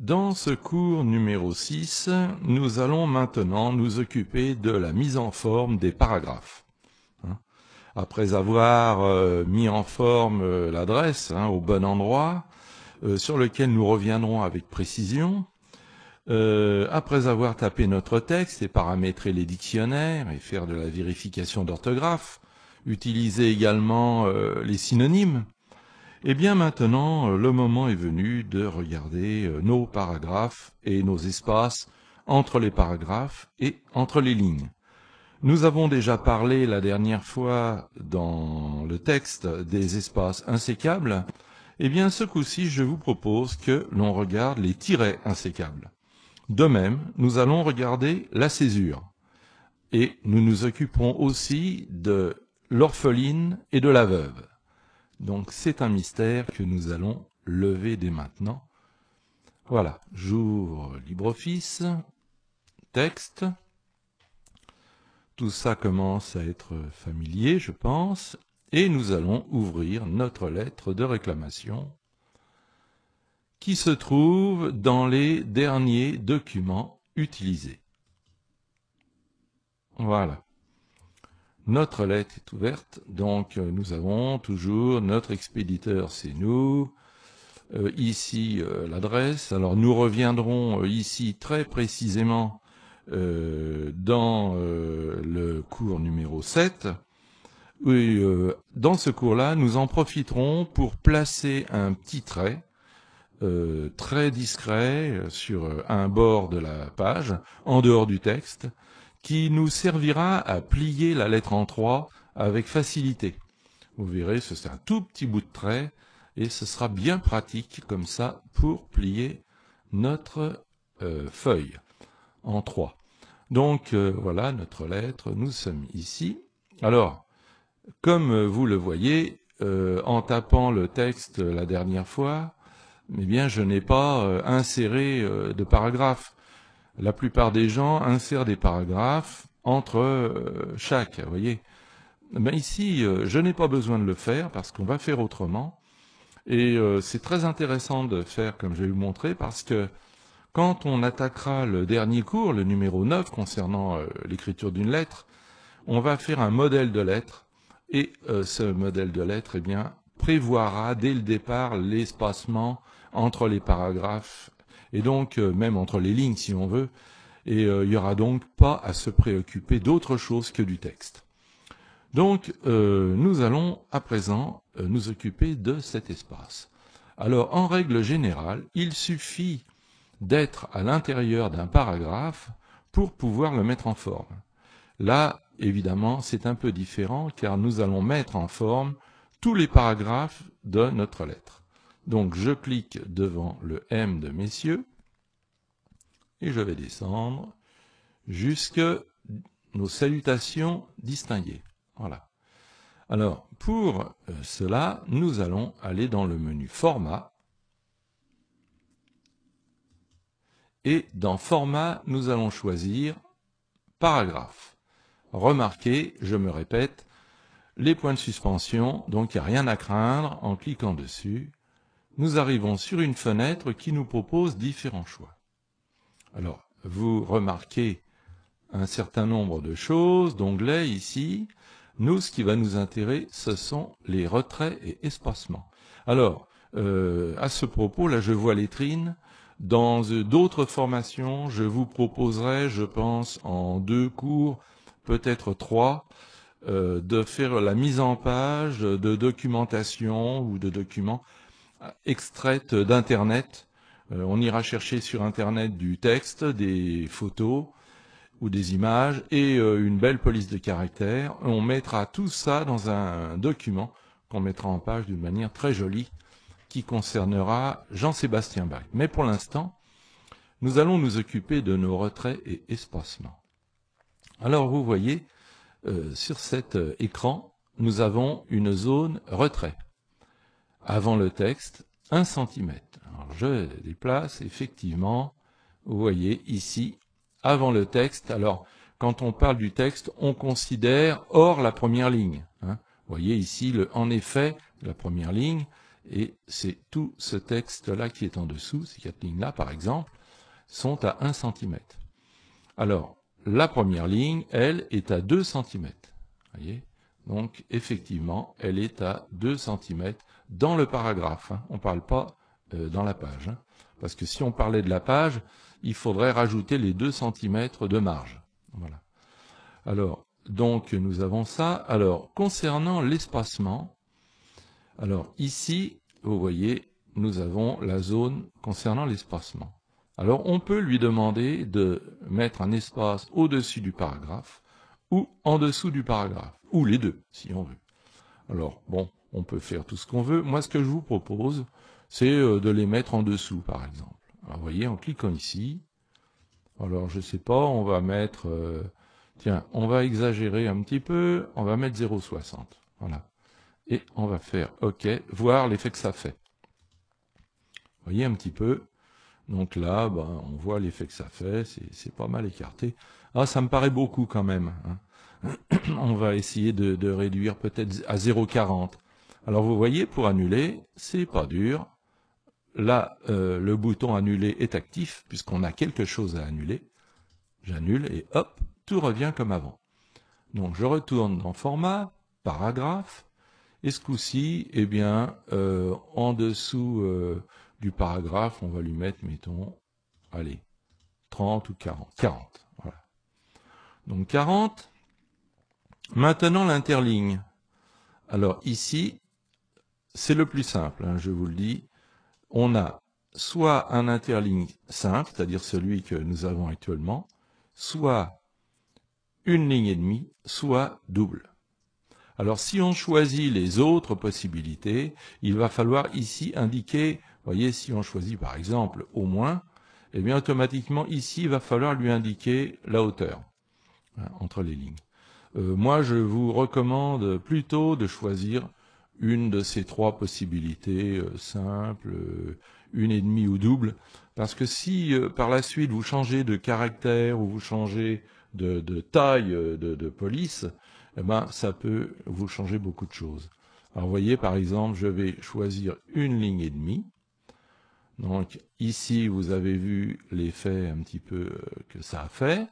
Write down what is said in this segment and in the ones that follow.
Dans ce cours numéro 6, nous allons maintenant nous occuper de la mise en forme des paragraphes. Hein. Après avoir euh, mis en forme euh, l'adresse hein, au bon endroit, euh, sur lequel nous reviendrons avec précision, après avoir tapé notre texte et paramétré les dictionnaires et faire de la vérification d'orthographe, utiliser également les synonymes, eh bien maintenant, euh, le moment est venu de regarder euh, nos paragraphes et nos espaces entre les paragraphes et entre les lignes. Nous avons déjà parlé la dernière fois dans le texte des espaces insécables. Eh bien, ce coup-ci, je vous propose que l'on regarde les tirets insécables. De même, nous allons regarder la césure. Et nous nous occuperons aussi de l'orpheline et de la veuve. Donc c'est un mystère que nous allons lever dès maintenant. Voilà, j'ouvre LibreOffice, texte. Tout ça commence à être familier, je pense. Et nous allons ouvrir notre lettre de réclamation qui se trouve dans les derniers documents utilisés. Voilà. Notre lettre est ouverte, donc euh, nous avons toujours notre expéditeur, c'est nous. Euh, ici, euh, l'adresse. Alors nous reviendrons ici très précisément dans le cours numéro 7. Et, dans ce cours-là, nous en profiterons pour placer un petit trait très discret sur un bord de la page, en dehors du texte, qui nous servira à plier la lettre en trois avec facilité. Vous verrez, c'est un tout petit bout de trait et ce sera bien pratique comme ça pour plier notre euh, feuille en trois. Donc euh, voilà notre lettre, nous sommes ici. Alors, comme vous le voyez, euh, en tapant le texte la dernière fois, eh bien je n'ai pas inséré de paragraphe la plupart des gens insèrent des paragraphes entre euh, chaque, vous voyez. Mais ben ici, euh, je n'ai pas besoin de le faire parce qu'on va faire autrement. Et euh, c'est très intéressant de faire comme je vais vous montrer parce que quand on attaquera le dernier cours, le numéro 9 concernant l'écriture d'une lettre, on va faire un modèle de lettre et ce modèle de lettre, eh bien, prévoira dès le départ l'espacement entre les paragraphes et donc euh, même entre les lignes si on veut, et euh, il n'y aura donc pas à se préoccuper d'autre chose que du texte. Donc euh, nous allons à présent nous occuper de cet espace. Alors en règle générale, il suffit d'être à l'intérieur d'un paragraphe pour pouvoir le mettre en forme. Là, évidemment, c'est un peu différent car nous allons mettre en forme tous les paragraphes de notre lettre. Donc je clique devant le M de messieurs et je vais descendre jusque nos salutations distinguées. Voilà. Alors pour euh, cela, nous allons aller dans le menu Format et dans Format, nous allons choisir Paragraphe. Remarquez, je me répète, les points de suspension, donc il n'y a rien à craindre en cliquant dessus nous arrivons sur une fenêtre qui nous propose différents choix. Alors, vous remarquez un certain nombre de choses, d'onglets ici. Nous, ce qui va nous intéresser, ce sont les retraits et espacements. Alors, euh, à ce propos, là, je vois l'étrine. Dans euh, d'autres formations, je vous proposerai, je pense, en deux cours, peut-être trois, euh, de faire la mise en page de documentation ou de documents extraite d'Internet. Euh, on ira chercher sur Internet du texte, des photos ou des images et euh, une belle police de caractères. On mettra tout ça dans un document qu'on mettra en page d'une manière très jolie qui concernera Jean-Sébastien Bach. Mais pour l'instant, nous allons nous occuper de nos retraits et espacements. Alors vous voyez, euh, sur cet écran, nous avons une zone retrait avant le texte 1 cm. Alors je déplace, effectivement, vous voyez ici, avant le texte. Alors, quand on parle du texte, on considère hors la première ligne. Hein. Vous voyez ici, le en effet, la première ligne, et c'est tout ce texte-là qui est en dessous, ces quatre lignes-là, par exemple, sont à 1 cm. Alors, la première ligne, elle, est à 2 cm. Voyez Donc, effectivement, elle est à 2 cm dans le paragraphe. Hein. On ne parle pas euh, dans la page. Hein. Parce que si on parlait de la page, il faudrait rajouter les 2 cm de marge. Voilà. Alors, donc nous avons ça. Alors, concernant l'espacement, alors ici, vous voyez, nous avons la zone concernant l'espacement. Alors, on peut lui demander de mettre un espace au-dessus du paragraphe ou en dessous du paragraphe, ou les deux, si on veut. Alors, bon, on peut faire tout ce qu'on veut. Moi, ce que je vous propose, c'est euh, de les mettre en dessous, par exemple. Alors, vous voyez, en cliquant ici, alors je sais pas, on va mettre, euh, tiens, on va exagérer un petit peu, on va mettre 0,60, voilà. Et on va faire OK, voir l'effet que ça fait. Vous voyez un petit peu, donc là, ben, on voit l'effet que ça fait, c'est pas mal écarté. Ah, ça me paraît beaucoup quand même. Hein. on va essayer de, de réduire peut-être à 0,40. Alors vous voyez, pour annuler, c'est pas dur. Là, euh, le bouton annuler est actif, puisqu'on a quelque chose à annuler. J'annule et hop, tout revient comme avant. Donc je retourne dans format, paragraphe, et ce coup-ci, eh bien, euh, en dessous euh, du paragraphe, on va lui mettre, mettons, allez, 30 ou 40. 40, voilà. Donc 40. Maintenant l'interligne. Alors ici, c'est le plus simple, hein, je vous le dis. On a soit un interligne simple, c'est-à-dire celui que nous avons actuellement, soit une ligne et demie, soit double. Alors si on choisit les autres possibilités, il va falloir ici indiquer, voyez, si on choisit par exemple au moins, et eh bien automatiquement ici il va falloir lui indiquer la hauteur hein, entre les lignes. Euh, moi je vous recommande plutôt de choisir une de ces trois possibilités, euh, simple, euh, une et demie ou double. Parce que si euh, par la suite vous changez de caractère ou vous changez de, taille de, police, eh ben, ça peut vous changer beaucoup de choses. Alors vous voyez par exemple, je vais choisir une ligne et demie. Donc ici vous avez vu l'effet un petit peu que ça a fait.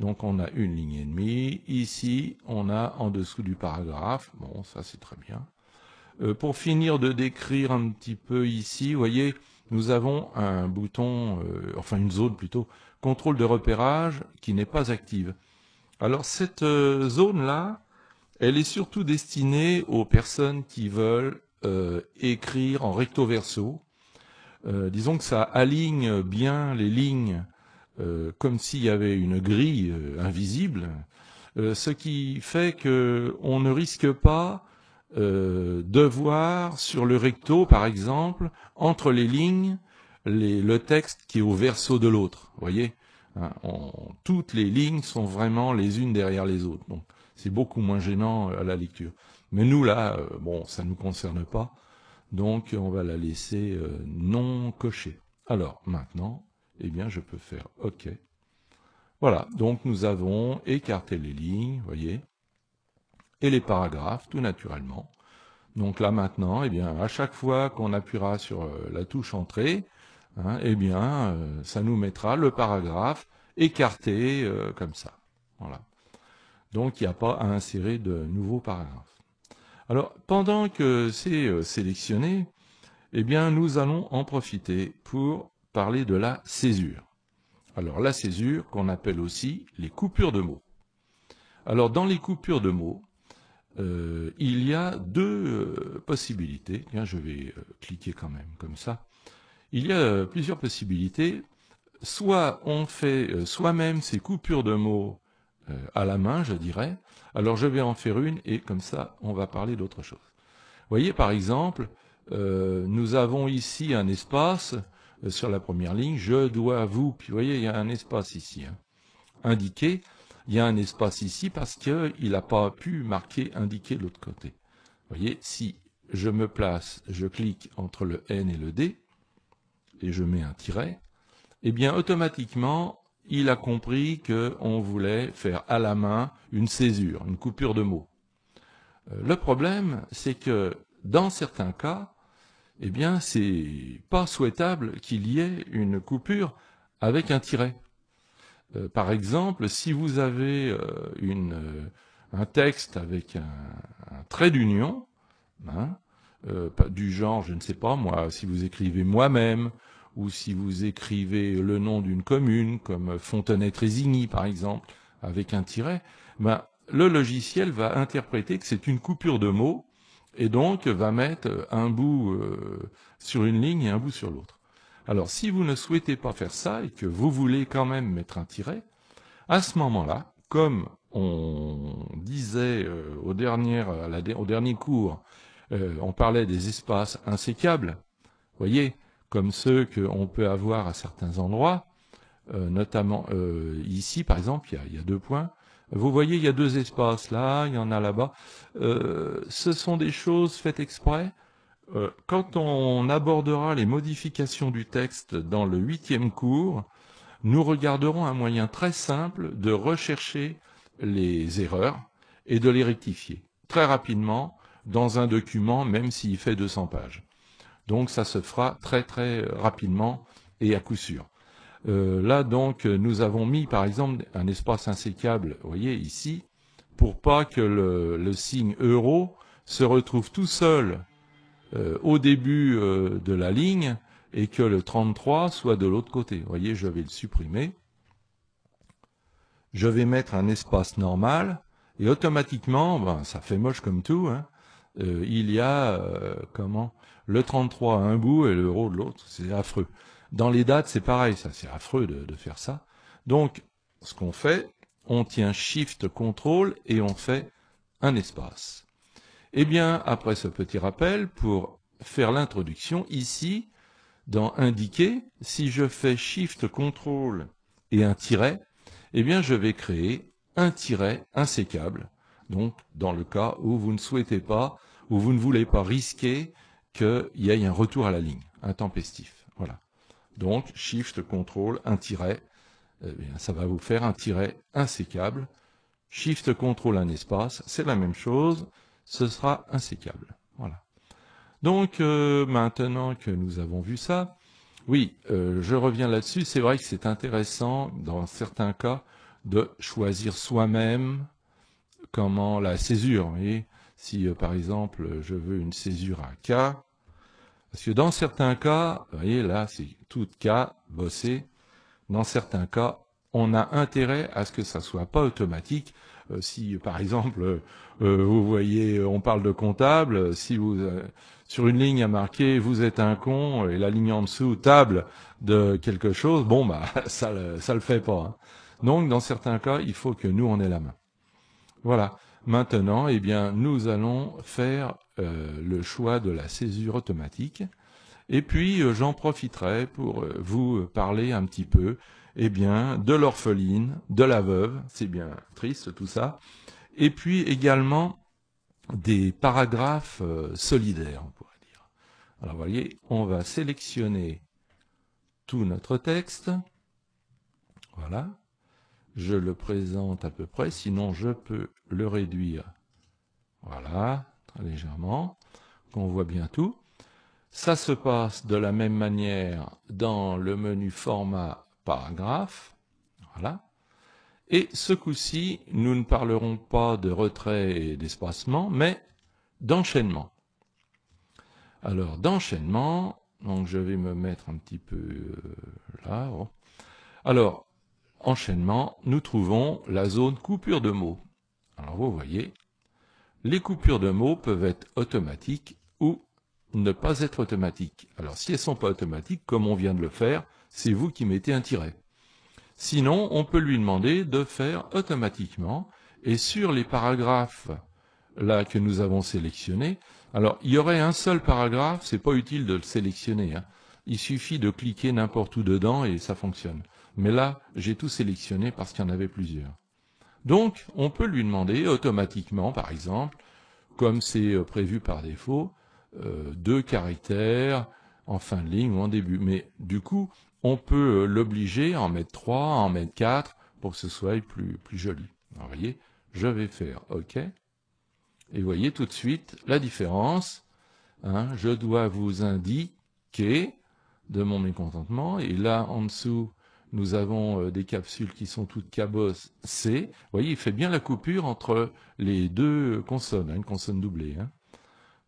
Donc on a une ligne et demie. Ici on a en dessous du paragraphe. Bon ça c'est très bien. Euh, pour finir de décrire un petit peu ici, vous voyez, nous avons un bouton, euh, enfin une zone plutôt, contrôle de repérage qui n'est pas active. Alors cette euh, zone-là, elle est surtout destinée aux personnes qui veulent écrire en recto verso. disons que ça aligne bien les lignes comme s'il y avait une grille invisible, ce qui fait que on ne risque pas Devoir euh, de voir sur le recto, par exemple, entre les lignes, les, le texte qui est au verso de l'autre. Vous voyez hein, Toutes les lignes sont vraiment les unes derrière les autres. Donc, c'est beaucoup moins gênant euh, à la lecture. Mais nous, là, euh, bon, ça ne nous concerne pas. Donc, on va la laisser non cochée. Alors, maintenant, eh bien, je peux faire OK. Voilà, donc nous avons écarté les lignes, voyez et les paragraphes, tout naturellement. Donc là maintenant, et eh bien, à chaque fois qu'on appuiera sur euh, la touche Entrée, et hein, eh bien, euh, ça nous mettra le paragraphe écarté euh, comme ça. Voilà. Donc il n'y a pas à insérer de nouveaux paragraphes. Alors pendant que c'est sélectionné, eh bien nous allons en profiter pour parler de la césure. Alors la césure qu'on appelle aussi les coupures de mots. Alors dans les coupures de mots, euh, il y a deux euh, possibilités. je vais euh, cliquer quand même comme ça. Il y a plusieurs possibilités. Soit on fait soi-même ces coupures de mots à la main, je dirais. Alors je vais en faire une et comme ça, on va parler d'autre chose. voyez, par exemple, nous avons ici un espace sur la première ligne. Je dois vous. Puis vous voyez, il y a un espace ici hein, indiqué il y a un espace ici parce qu'il n'a pas pu marquer, indiquer l'autre côté. Vous voyez, si je me place, je clique entre le N et le D, et je mets un tiret, eh bien automatiquement, il a compris qu'on voulait faire à la main une césure, une coupure de mots. Euh, le problème, c'est que dans certains cas, eh bien, c'est pas souhaitable qu'il y ait une coupure avec un tiret. Euh, par exemple, si vous avez euh, une, euh, un texte avec un, trait d'union, hein, du genre, je ne sais pas moi, si vous écrivez moi-même, ou si vous écrivez le nom d'une commune, comme Fontenay-Trésigny par exemple, avec un tiret, ben, le logiciel va interpréter que c'est une coupure de mots, et donc va mettre un bout sur une ligne et un bout sur l'autre. Alors si vous ne souhaitez pas faire ça et que vous voulez quand même mettre un tiret, à ce moment-là, comme on disait euh, au, dernier, cours, euh, on parlait des espaces insécables, voyez, comme ceux qu'on peut avoir à certains endroits, euh, notamment ici par exemple, il y, a, deux points, vous voyez, il y a deux espaces là, il y en a là-bas. ce sont des choses faites exprès euh, quand on abordera les modifications du texte dans le huitième cours, nous regarderons un moyen très simple de rechercher les erreurs et de les rectifier très rapidement dans un document, même s'il fait 200 pages. Donc ça se fera très très rapidement et à coup sûr. Euh, là donc nous avons mis par exemple un espace insécable, vous voyez ici, pour pas que le, le signe euro se retrouve tout seul euh, au début euh, de la ligne et que le 33 soit de l'autre côté. Vous voyez, je vais le supprimer. Je vais mettre un espace normal et automatiquement, ben, ça fait moche comme tout, hein, euh, il y a comment le 33 à un bout et l'euro de l'autre. C'est affreux. Dans les dates, c'est pareil, ça c'est affreux de, de faire ça. Donc, ce qu'on fait, on tient Shift, Contrôle et on fait un espace. Eh bien, après ce petit rappel, pour faire l'introduction, ici, dans Indiquer, si je fais Shift, Ctrl et un tiret, eh bien, je vais créer un tiret insécable. Donc, dans le cas où vous ne souhaitez pas, où vous ne voulez pas risquer qu'il y ait un retour à la ligne, un tempestif. Voilà. Donc, Shift, Ctrl un tiret, eh ça va vous faire un tiret insécable. Shift, Ctrl un espace, c'est la même chose ce sera insécable. Voilà. Donc euh, maintenant que nous avons vu ça, oui, euh, je reviens là-dessus. C'est vrai que c'est intéressant, dans certains cas, de choisir soi-même comment la césure. si euh, par exemple je veux une césure à K, parce que dans certains cas, vous voyez là c'est tout K bossé, dans certains cas on a intérêt à ce que ça ne soit pas automatique, euh, si par exemple euh, euh, vous voyez, on parle de comptable, si vous sur une ligne à marquer vous êtes un con et la ligne en dessous table de quelque chose, bon bah ça ça le fait pas. Hein. Donc dans certains cas, il faut que nous on ait la main. Voilà. Maintenant, eh bien, nous allons faire le choix de la césure automatique. Et puis, j'en profiterai pour vous parler un petit peu eh bien, de l'orpheline, de la veuve, c'est bien triste tout ça, et puis également des paragraphes euh, solidaires, on pourrait dire. Alors, vous voyez, on va sélectionner tout notre texte, voilà, je le présente à peu près, sinon je peux le réduire, voilà, très légèrement, qu'on voit bien tout. Ça se passe de la même manière dans le menu format paragraphe. Voilà. Et ce coup-ci, nous ne parlerons pas de retrait et d'espacement, mais d'enchaînement. Alors, d'enchaînement, donc je vais me mettre un petit peu euh, là. Oh. Alors, enchaînement, nous trouvons la zone coupure de mots. Alors vous voyez, les coupures de mots peuvent être automatiques ou ne pas être automatiques. Alors si elles ne sont pas automatiques, comme on vient de le faire, c'est vous qui mettez un tiret. Sinon, on peut lui demander de faire automatiquement, et sur les paragraphes là que nous avons sélectionnés, alors il y aurait un seul paragraphe, c'est pas utile de le sélectionner, hein. il suffit de cliquer n'importe où dedans et ça fonctionne. Mais là, j'ai tout sélectionné parce qu'il y en avait plusieurs. Donc, on peut lui demander automatiquement, par exemple, comme c'est euh, prévu par défaut, euh, deux caractères en fin de ligne ou en début. Mais du coup, on peut euh, l'obliger à en mettre 3, en mettre 4, pour que ce soit plus, joli. vous voyez, je vais faire OK. Et vous voyez tout de suite la différence. Hein, je dois vous indiquer de mon mécontentement. Et là, en dessous, nous avons euh, des capsules qui sont toutes cabossées. C. Vous voyez, il fait bien la coupure entre les deux consonnes, hein, une consonne doublée. Hein.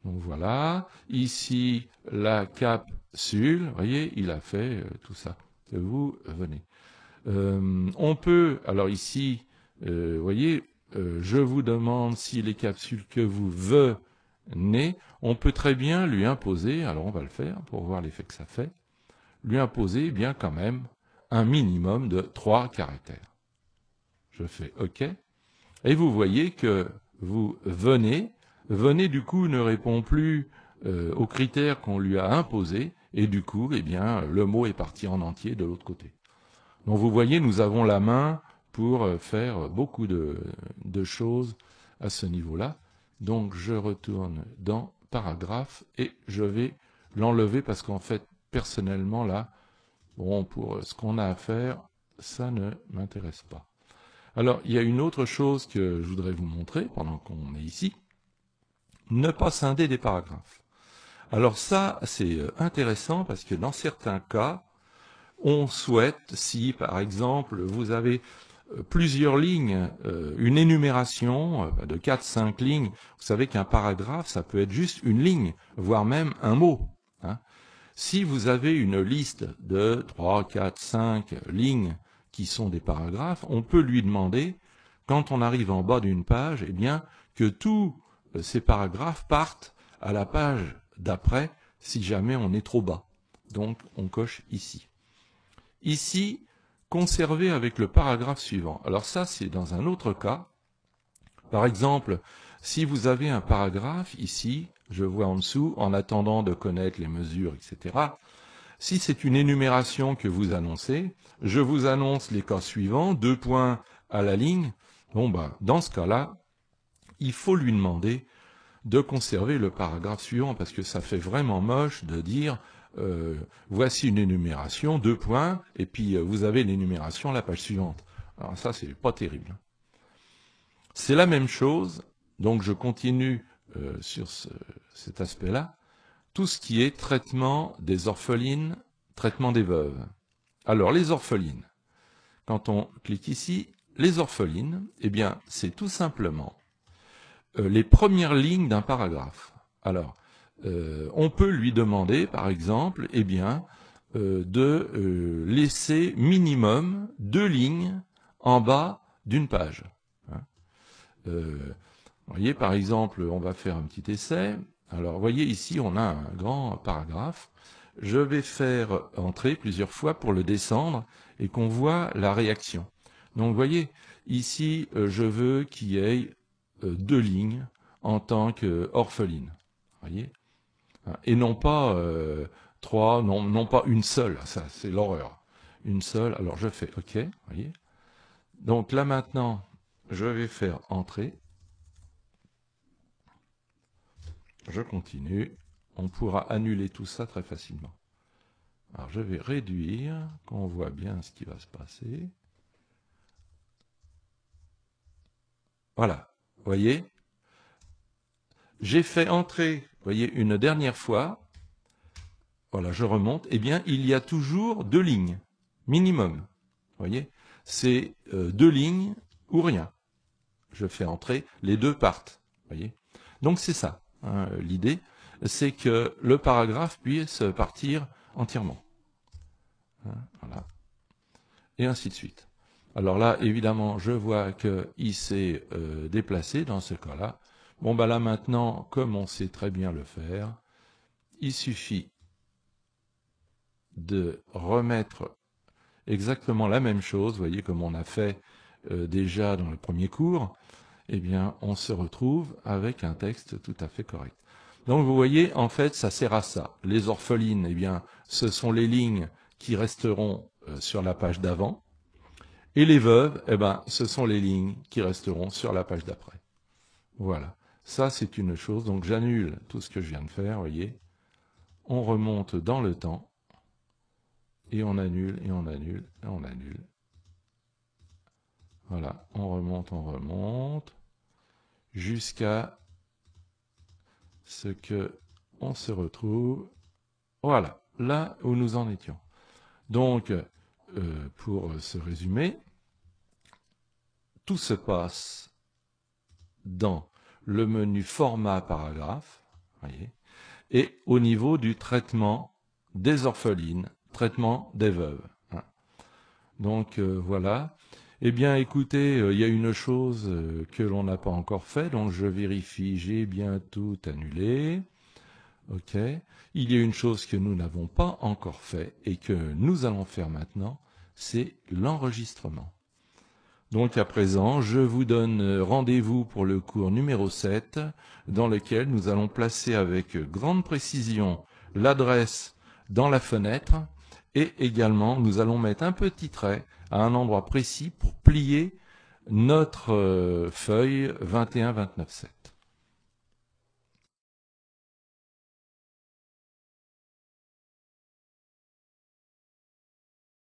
Donc voilà, ici la capsule, vous voyez, il a fait euh, tout ça. Vous venez. Euh, on peut, alors ici, euh, vous voyez, je vous demande si les capsules que vous venez, on peut très bien lui imposer, alors on va le faire pour voir l'effet que ça fait, lui imposer bien quand même un minimum de trois caractères. Je fais OK. Et vous voyez que vous venez, « Venez », du coup ne répond plus euh, aux critères qu'on lui a imposés et du coup, eh bien, le mot est parti en entier de l'autre côté. Donc vous voyez, nous avons la main pour euh, faire beaucoup de, de choses à ce niveau-là. Donc je retourne dans paragraphe et je vais l'enlever parce qu'en fait, personnellement, là, bon, pour ce qu'on a à faire, ça ne m'intéresse pas. Alors, il y a une autre chose que je voudrais vous montrer pendant qu'on est ici ne pas scinder des paragraphes. Alors ça, c'est euh, intéressant parce que dans certains cas, on souhaite, si par exemple vous avez euh, plusieurs lignes, euh, une énumération de 4-5 lignes, vous savez qu'un paragraphe, ça peut être juste une ligne, voire même un mot. Hein. Si vous avez une liste de 3, 4, 5 lignes qui sont des paragraphes, on peut lui demander, quand on arrive en bas d'une page, eh bien, que tout... Euh, ces paragraphes partent à la page d'après si jamais on est trop bas. Donc on coche ici. Ici, conserver avec le paragraphe suivant. Alors ça, c'est dans un autre cas. Par exemple, si vous avez un paragraphe ici, je vois en dessous, en attendant de connaître les mesures, etc. Si c'est une énumération que vous annoncez, je vous annonce les cas suivants, deux points à la ligne. Bon, ben, dans ce cas-là, il faut lui demander de conserver le paragraphe suivant, parce que ça fait vraiment moche de dire euh, voici une énumération, deux points, et puis euh, vous avez l'énumération la page suivante. Alors ça, c'est pas terrible. C'est la même chose, donc je continue euh, sur cet aspect-là, tout ce qui est traitement des orphelines, traitement des veuves. Alors les orphelines, quand on clique ici, les orphelines, eh bien c'est tout simplement euh, les premières lignes d'un paragraphe. Alors, euh, on peut lui demander, par exemple, eh bien, euh, de laisser minimum deux lignes en bas d'une page. Hein. vous voyez, par exemple, on va faire un petit essai. Alors, vous voyez, ici, on a un grand paragraphe. Je vais faire entrer plusieurs fois pour le descendre et qu'on voit la réaction. Donc, vous voyez, ici, je veux qu'il y ait euh, deux lignes en tant qu'orpheline, voyez, et non pas euh, trois, non, non pas une seule, ça c'est l'horreur, une seule. Alors je fais OK, voyez. Donc là maintenant, je vais faire entrer. Je continue. On pourra annuler tout ça très facilement. Alors je vais réduire, qu'on voit bien ce qui va se passer. Voilà, voyez J'ai fait entrer, voyez, une dernière fois, voilà, je remonte, eh bien, il y a toujours deux lignes, minimum, voyez C'est euh, deux lignes ou rien. Je fais entrer, les deux partent, voyez Donc c'est ça, hein, l'idée, c'est que le paragraphe puisse partir entièrement. Hein, voilà. Et ainsi de suite. Alors là, évidemment, je vois qu'il s'est euh, déplacé dans ce cas-là. Bon, bah là maintenant, comme on sait très bien le faire, il suffit de remettre exactement la même chose, vous voyez comme on a fait euh, déjà dans le premier cours, eh bien on se retrouve avec un texte tout à fait correct. Donc vous voyez, en fait, ça sert à ça. Les orphelines, eh bien, ce sont les lignes qui resteront euh, sur la page d'avant, et les veuves, eh ben, ce sont les lignes qui resteront sur la page d'après. Voilà. Ça, c'est une chose. Donc, j'annule tout ce que je viens de faire, voyez. On remonte dans le temps. Et on annule, et on annule, et on annule. Voilà. On remonte, on remonte. Jusqu'à ce que on se retrouve. Voilà. Là où nous en étions. Donc, euh, pour ce euh, résumer, tout se passe dans le menu format paragraphe, et au niveau du traitement des orphelines, traitement des veuves. Hein. Donc euh, voilà. Eh bien écoutez, il y a une chose que l'on n'a pas encore fait, donc je vérifie, j'ai bien tout annulé. Ok. Il y a une chose que nous n'avons pas encore fait et que nous allons faire maintenant, c'est l'enregistrement. Donc à présent, je vous donne euh, rendez-vous pour le cours numéro 7, dans lequel nous allons placer avec grande précision l'adresse dans la fenêtre, et également nous allons mettre un petit trait à un endroit précis pour plier notre euh, feuille 21-29-7.